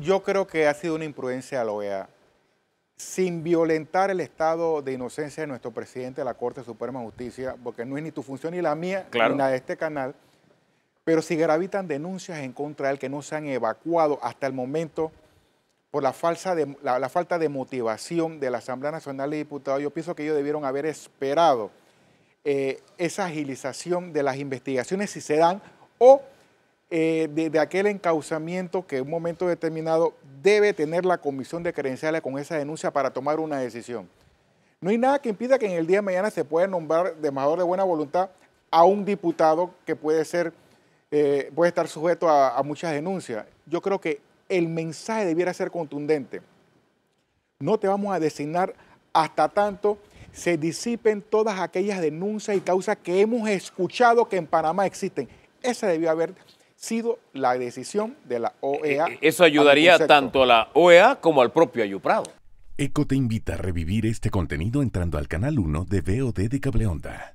yo creo que ha sido una imprudencia a la OEA. Sin violentar el estado de inocencia de nuestro presidente de la Corte Suprema de Justicia, porque no es ni tu función ni la mía, ni la de este canal, pero si gravitan denuncias en contra de él que no se han evacuado hasta el momento por la, falta de motivación de la Asamblea Nacional de Diputados, yo pienso que ellos debieron haber esperado eh, esa agilización de las investigaciones si se dan o eh, de, aquel encauzamiento que en un momento determinado debe tener la comisión de credenciales con esa denuncia para tomar una decisión. No hay nada que impida que en el día de mañana se pueda nombrar de mayor de buena voluntad a un diputado que puede ser, eh, puede estar sujeto a, a muchas denuncias. Yo creo que el mensaje debiera ser contundente. No te vamos a designar hasta tanto se disipen todas aquellas denuncias y causas que hemos escuchado que en Panamá existen. Esa debió haber sido la decisión de la OEA. Eh, eh, eso ayudaría tanto a la OEA como al propio Ayuprado. ECO te invita a revivir este contenido entrando al canal 1 de VOD de Cableonda.